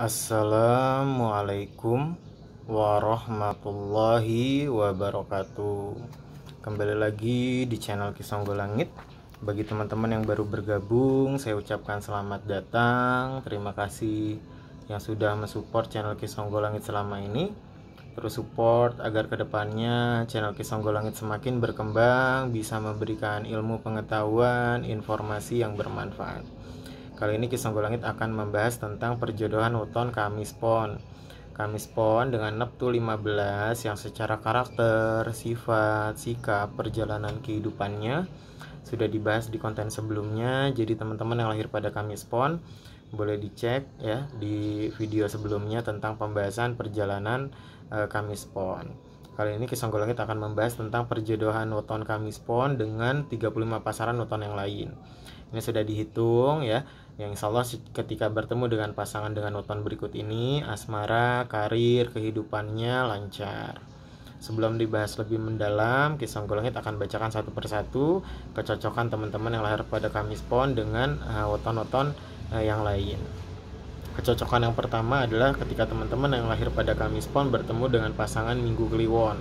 Assalamualaikum warahmatullahi wabarakatuh Kembali lagi di channel Kisonggo Langit Bagi teman-teman yang baru bergabung Saya ucapkan selamat datang Terima kasih yang sudah mensupport channel Kisonggo Langit selama ini Terus support agar kedepannya channel Kisonggo Langit semakin berkembang Bisa memberikan ilmu pengetahuan, informasi yang bermanfaat Kali ini Kisah Langit akan membahas tentang perjodohan Weton Kamis Pon. Kamis Pon dengan Neptu 15 yang secara karakter, sifat, sikap, perjalanan kehidupannya sudah dibahas di konten sebelumnya. Jadi teman-teman yang lahir pada Kamis Pon boleh dicek ya di video sebelumnya tentang pembahasan perjalanan e, Kamis Pon. Kali ini Kisah Langit akan membahas tentang perjodohan weton Kamis Pon dengan 35 pasaran weton yang lain ini sudah dihitung ya yang insya Allah ketika bertemu dengan pasangan dengan weton berikut ini, asmara, karir, kehidupannya lancar. Sebelum dibahas lebih mendalam, kisah golongit akan bacakan satu persatu kecocokan teman-teman yang lahir pada Kamis Pon dengan uh, eh, weton-weton uh, eh, yang lain. Kecocokan yang pertama adalah ketika teman-teman yang lahir pada Kamis Pon bertemu dengan pasangan Minggu Kliwon.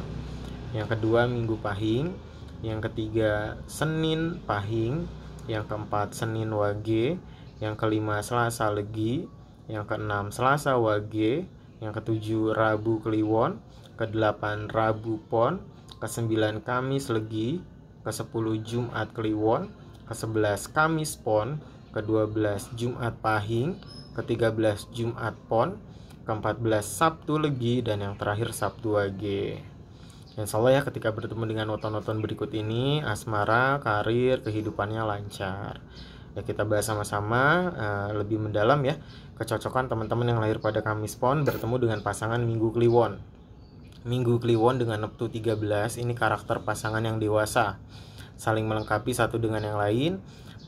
Yang kedua Minggu Pahing, yang ketiga Senin Pahing, yang keempat Senin Wage, yang kelima Selasa Legi, yang keenam Selasa Wage, yang ketujuh Rabu Kliwon, kedelapan Rabu Pon, kesembilan Kamis Legi, kesepuluh Jumat Kliwon, kesebelas Kamis Pon, kedua-belas Jumat Pahing, ketiga-belas Jumat Pon, keempat-belas Sabtu Legi, dan yang terakhir Sabtu Wage. Ya, Insya Allah ya ketika bertemu dengan noton-noton berikut ini, asmara, karir, kehidupannya lancar ya kita bahas sama-sama uh, lebih mendalam ya kecocokan teman-teman yang lahir pada Kamis Pon bertemu dengan pasangan Minggu Kliwon. Minggu Kliwon dengan Neptu 13 ini karakter pasangan yang dewasa, saling melengkapi satu dengan yang lain,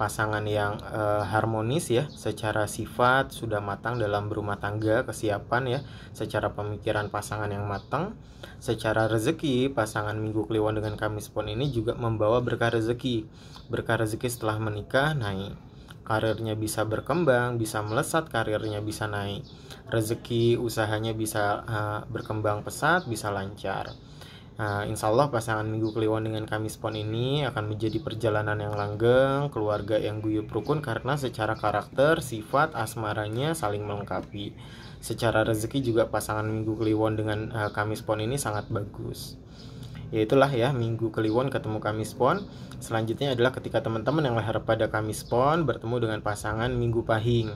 pasangan yang e, harmonis ya secara sifat sudah matang dalam berumah tangga kesiapan ya secara pemikiran pasangan yang matang secara rezeki pasangan minggu kliwon dengan kamis pon ini juga membawa berkah rezeki berkah rezeki setelah menikah naik karirnya bisa berkembang bisa melesat karirnya bisa naik rezeki usahanya bisa e, berkembang pesat bisa lancar Uh, nah, insya Allah pasangan Minggu Kliwon dengan Kamis Pon ini akan menjadi perjalanan yang langgeng, keluarga yang guyup rukun karena secara karakter, sifat, asmaranya saling melengkapi. Secara rezeki juga pasangan Minggu Kliwon dengan uh, Kamis Pon ini sangat bagus. Ya itulah ya Minggu Kliwon ketemu Kamis Pon. Selanjutnya adalah ketika teman-teman yang lahir pada Kamis Pon bertemu dengan pasangan Minggu Pahing.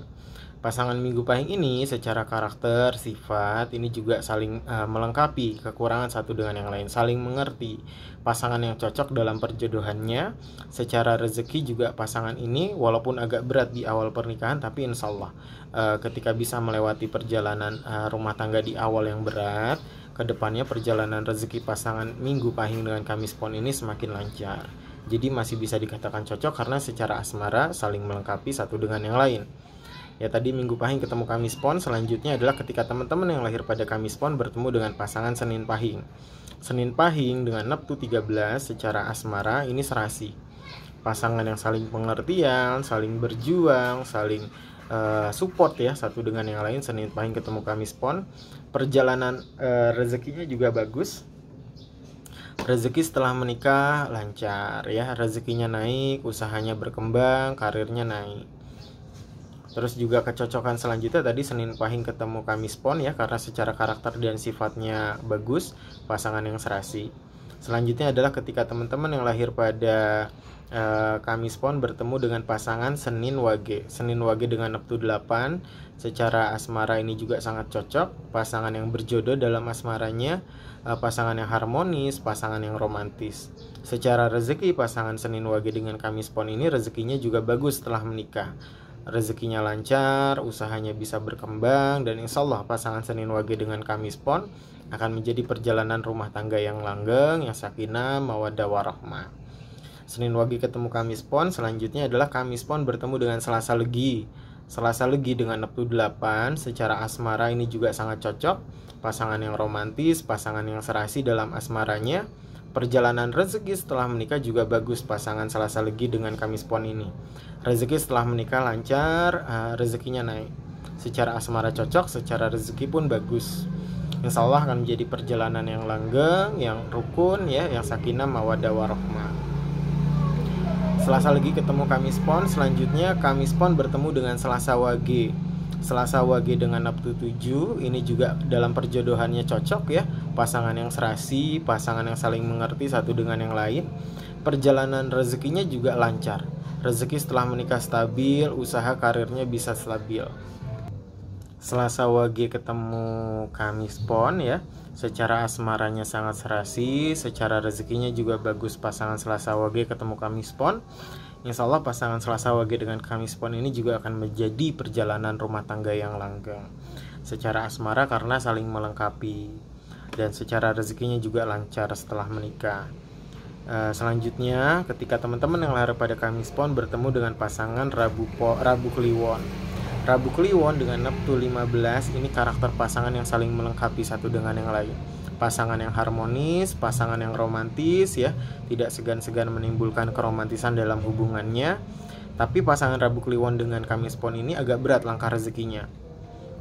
Pasangan Minggu Pahing ini secara karakter, sifat ini juga saling uh, melengkapi kekurangan satu dengan yang lain, saling mengerti. Pasangan yang cocok dalam perjodohannya, secara rezeki juga pasangan ini walaupun agak berat di awal pernikahan tapi insyaallah uh, eh, ketika bisa melewati perjalanan uh, rumah tangga di awal yang berat, kedepannya perjalanan rezeki pasangan Minggu Pahing dengan Kamis Pon ini semakin lancar. Jadi masih bisa dikatakan cocok karena secara asmara saling melengkapi satu dengan yang lain. Ya tadi Minggu Pahing ketemu Kamis Pon, selanjutnya adalah ketika teman-teman yang lahir pada Kamis Pon bertemu dengan pasangan Senin Pahing. Senin Pahing dengan Neptu 13 secara asmara ini serasi. Pasangan yang saling pengertian, saling berjuang, saling uh, support ya satu dengan yang lain. Senin Pahing ketemu Kamis Pon, perjalanan uh, rezekinya juga bagus. Rezeki setelah menikah lancar ya, rezekinya naik, usahanya berkembang, karirnya naik Terus juga kecocokan selanjutnya tadi Senin Pahing ketemu Kamis Pon ya karena secara karakter dan sifatnya bagus, pasangan yang serasi. Selanjutnya adalah ketika teman-teman yang lahir pada uh, Kamis Pon bertemu dengan pasangan Senin Wage. Senin Wage dengan Neptu 8 secara asmara ini juga sangat cocok, pasangan yang berjodoh dalam asmaranya, eh, pasangan yang harmonis, pasangan yang romantis. Secara rezeki pasangan Senin Wage dengan Kamis Pon ini rezekinya juga bagus setelah menikah rezekinya lancar, usahanya bisa berkembang, dan insya Allah pasangan Senin Wage dengan Kamis Pon akan menjadi perjalanan rumah tangga yang langgeng, yang sakinah, mawadah warahmah. Senin Wage ketemu Kamis Pon, selanjutnya adalah Kamis Pon bertemu dengan Selasa Legi. Selasa Legi dengan Neptu 8 secara asmara ini juga sangat cocok. Pasangan yang romantis, pasangan yang serasi dalam asmaranya, Perjalanan rezeki setelah menikah juga bagus pasangan Selasa Legi dengan Kamis Pon ini. Rezeki setelah menikah lancar, eh, rezekinya naik. Secara asmara cocok, secara rezeki pun bagus. Insya Allah akan menjadi perjalanan yang langgeng, yang rukun, ya, yang sakinah, mawadah, warohmah. Selasa Legi ketemu Kamis Pon, selanjutnya Kamis Pon bertemu dengan Selasa Wage. Selasa Wage dengan Neptu 7 ini juga dalam perjodohannya cocok ya pasangan yang serasi, pasangan yang saling mengerti satu dengan yang lain. Perjalanan rezekinya juga lancar. Rezeki setelah menikah stabil, usaha karirnya bisa stabil. Selasa Wage ketemu Kamis Pon ya. Secara asmaranya sangat serasi, secara rezekinya juga bagus pasangan Selasa Wage ketemu Kamis Pon. Insya Allah pasangan Selasa Wage dengan Kamis Pon ini juga akan menjadi perjalanan rumah tangga yang langgeng. Secara asmara karena saling melengkapi dan secara rezekinya juga lancar setelah menikah. Eh, selanjutnya, ketika teman-teman yang lahir pada Kamis Pon bertemu dengan pasangan Rabu po, Rabu Kliwon. Rabu Kliwon dengan Neptu 15 ini karakter pasangan yang saling melengkapi satu dengan yang lain. Pasangan yang harmonis, pasangan yang romantis ya, tidak segan-segan menimbulkan keromantisan dalam hubungannya. Tapi pasangan Rabu Kliwon dengan Kamis Pon ini agak berat langkah rezekinya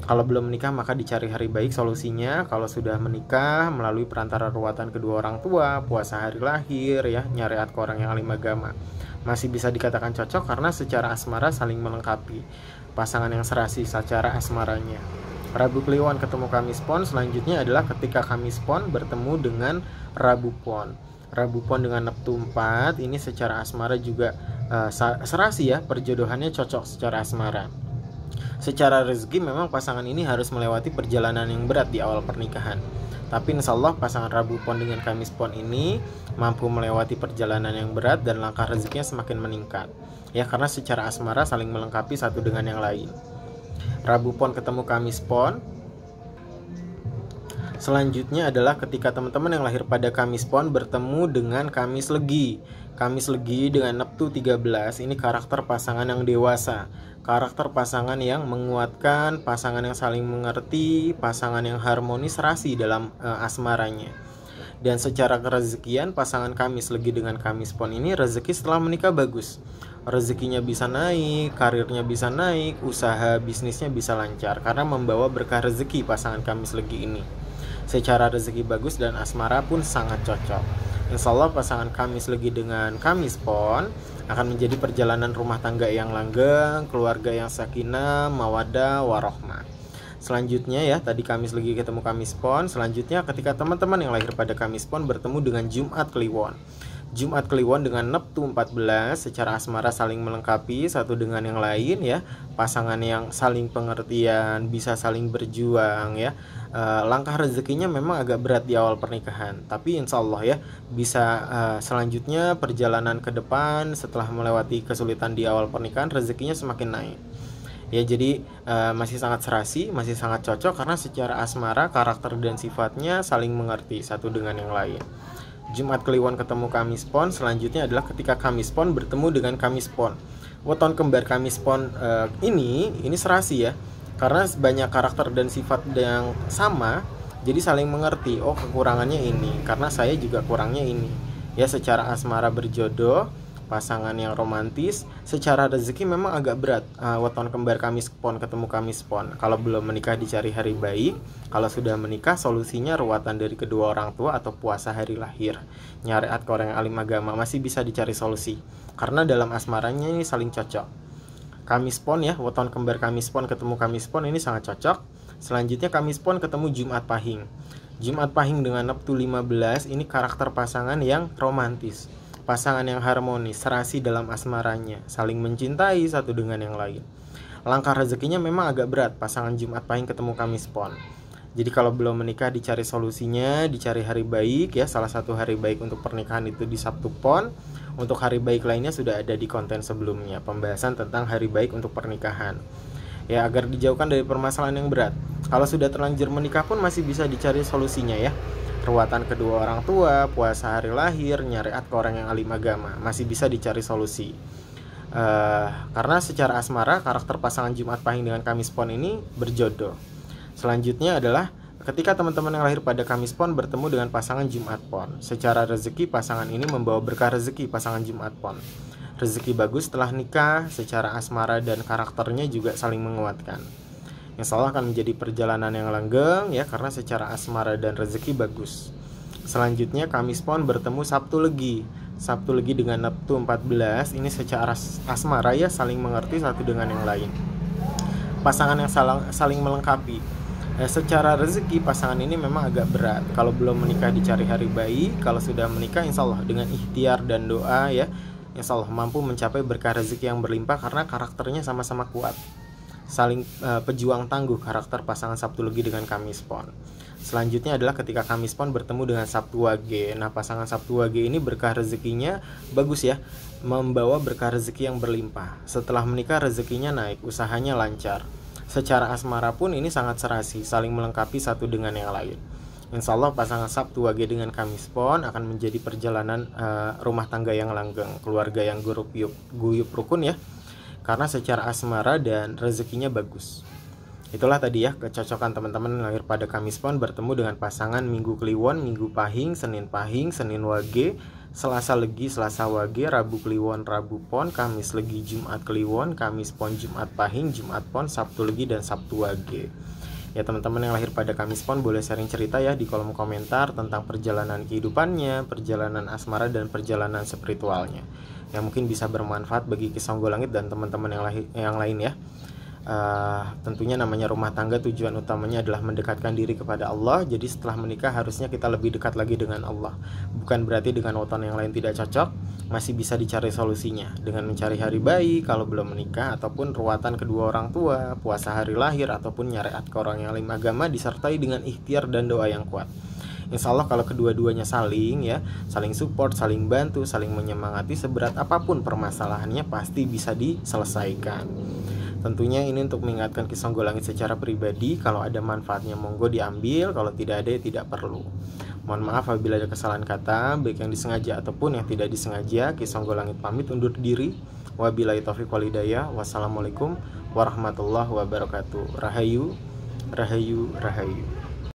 kalau belum menikah maka dicari hari baik solusinya. Kalau sudah menikah melalui perantara ruatan kedua orang tua, puasa hari lahir ya, nyariat ke orang yang alim agama. Masih bisa dikatakan cocok karena secara asmara saling melengkapi. Pasangan yang serasi secara asmaranya. Rabu Kliwon ketemu Kamis Pon, selanjutnya adalah ketika Kamis Pon bertemu dengan Rabu Pon. Rabu Pon dengan Neptu 4 ini secara asmara juga uh, serasi ya, perjodohannya cocok secara asmara. Secara rezeki memang pasangan ini harus melewati perjalanan yang berat di awal pernikahan. Tapi insya Allah pasangan Rabu Pon dengan Kamis Pon ini mampu melewati perjalanan yang berat dan langkah rezekinya semakin meningkat. Ya karena secara asmara saling melengkapi satu dengan yang lain. Rabu Pon ketemu Kamis Pon. Selanjutnya adalah ketika teman-teman yang lahir pada Kamis Pon bertemu dengan Kamis Legi. Kamis Legi dengan Neptu 13 ini karakter pasangan yang dewasa, karakter pasangan yang menguatkan, pasangan yang saling mengerti, pasangan yang harmonis rasi dalam e, asmaranya. Dan secara kerezekian pasangan Kamis Legi dengan Kamis Pon ini rezeki setelah menikah bagus. Rezekinya bisa naik, karirnya bisa naik, usaha bisnisnya bisa lancar karena membawa berkah rezeki pasangan Kamis Legi ini. Secara rezeki bagus dan asmara pun sangat cocok. Insya Allah pasangan Kamis lagi dengan Kamis Pon akan menjadi perjalanan rumah tangga yang langgeng, keluarga yang sakinah, mawadah, warohmah. Selanjutnya ya, tadi Kamis lagi ketemu Kamis Pon. Selanjutnya ketika teman-teman yang lahir pada Kamis Pon bertemu dengan Jumat Kliwon. Jumat Kliwon dengan Neptu 14 secara asmara saling melengkapi satu dengan yang lain ya. Pasangan yang saling pengertian, bisa saling berjuang ya Eh, langkah rezekinya memang agak berat di awal pernikahan tapi insya Allah ya bisa uh, selanjutnya perjalanan ke depan setelah melewati kesulitan di awal pernikahan rezekinya semakin naik ya jadi uh, masih sangat serasi masih sangat cocok karena secara asmara karakter dan sifatnya saling mengerti satu dengan yang lain Jumat Kliwon ketemu Kamis Pon selanjutnya adalah ketika Kamis Pon bertemu dengan Kamis Pon weton kembar Kamis Pon uh, ini ini serasi ya karena banyak karakter dan sifat yang sama jadi saling mengerti oh kekurangannya ini karena saya juga kurangnya ini ya secara asmara berjodoh pasangan yang romantis secara rezeki memang agak berat uh, weton kembar kami spon ketemu kami spon. kalau belum menikah dicari hari baik kalau sudah menikah solusinya ruatan dari kedua orang tua atau puasa hari lahir nyariat orang alim agama masih bisa dicari solusi karena dalam asmaranya ini saling cocok Kamis Pon ya, weton kembar Kamis Pon ketemu Kamis Pon ini sangat cocok. Selanjutnya Kamis Pon ketemu Jumat Pahing. Jumat Pahing dengan Neptu 15 ini karakter pasangan yang romantis. Pasangan yang harmonis, serasi dalam asmaranya, saling mencintai satu dengan yang lain. Langkah rezekinya memang agak berat pasangan Jumat Pahing ketemu Kamis Pon. Jadi kalau belum menikah dicari solusinya, dicari hari baik ya. Salah satu hari baik untuk pernikahan itu di Sabtu Pon. Untuk hari baik lainnya sudah ada di konten sebelumnya pembahasan tentang hari baik untuk pernikahan. Ya agar dijauhkan dari permasalahan yang berat. Kalau sudah terlanjur menikah pun masih bisa dicari solusinya ya. Ruatan kedua orang tua, puasa hari lahir, nyariat ke orang yang alim agama masih bisa dicari solusi. Uh, karena secara asmara karakter pasangan Jumat Pahing dengan Kamis Pon ini berjodoh. Selanjutnya adalah ketika teman-teman yang lahir pada Kamis Pon bertemu dengan pasangan Jumat Pon. Secara rezeki pasangan ini membawa berkah rezeki pasangan Jumat Pon. Rezeki bagus setelah nikah, secara asmara dan karakternya juga saling menguatkan. Yang salah akan menjadi perjalanan yang langgeng ya karena secara asmara dan rezeki bagus. Selanjutnya Kamis Pon bertemu Sabtu Legi. Sabtu Legi dengan Neptu 14 ini secara asmara ya saling mengerti satu dengan yang lain. Pasangan yang saling melengkapi Eh, secara rezeki pasangan ini memang agak berat kalau belum menikah dicari hari bayi kalau sudah menikah insya Allah dengan ikhtiar dan doa ya insya Allah mampu mencapai berkah rezeki yang berlimpah karena karakternya sama-sama kuat saling uh, pejuang tangguh karakter pasangan Sabtu Legi dengan Kamis Pon. Selanjutnya adalah ketika Kamis Pon bertemu dengan Sabtu Wage. Nah, pasangan Sabtu Wage ini berkah rezekinya bagus ya, membawa berkah rezeki yang berlimpah. Setelah menikah rezekinya naik, usahanya lancar. Secara asmara pun ini sangat serasi, saling melengkapi satu dengan yang lain. Insya Allah pasangan Sabtu Wage dengan Kamis Pon akan menjadi perjalanan uh, rumah tangga yang langgeng, keluarga yang guyup, guyup rukun ya, karena secara asmara dan rezekinya bagus. Itulah tadi ya kecocokan teman-teman lahir pada Kamis Pon bertemu dengan pasangan Minggu Kliwon, Minggu Pahing, Senin Pahing, Senin Wage, Selasa Legi, Selasa Wage, Rabu Kliwon, Rabu Pon, Kamis Legi, Jumat Kliwon, Kamis Pon, Jumat Pahing, Jumat Pon, Sabtu Legi, dan Sabtu Wage. Ya teman-teman yang lahir pada Kamis Pon boleh sharing cerita ya di kolom komentar tentang perjalanan kehidupannya, perjalanan asmara, dan perjalanan spiritualnya. Yang mungkin bisa bermanfaat bagi kisah Langit dan teman-teman yang, yang lain ya uh, tentunya namanya rumah tangga tujuan utamanya adalah mendekatkan diri kepada Allah. Jadi setelah menikah harusnya kita lebih dekat lagi dengan Allah. Bukan berarti dengan weton yang lain tidak cocok, masih bisa dicari solusinya dengan mencari hari bayi kalau belum menikah ataupun ruatan kedua orang tua, puasa hari lahir ataupun nyariat ke orang yang lain agama disertai dengan ikhtiar dan doa yang kuat. Insya Allah kalau kedua-duanya saling ya, saling support, saling bantu, saling menyemangati seberat apapun permasalahannya pasti bisa diselesaikan. Tentunya ini untuk mengingatkan kisah Langit secara pribadi, kalau ada manfaatnya monggo diambil, kalau tidak ada ya tidak perlu. Mohon maaf apabila ada kesalahan kata, baik yang disengaja ataupun yang tidak disengaja. Kisah Langit pamit undur diri. Wabillahi taufiq walidaya. Wassalamualaikum warahmatullahi wabarakatuh. Rahayu, rahayu, rahayu.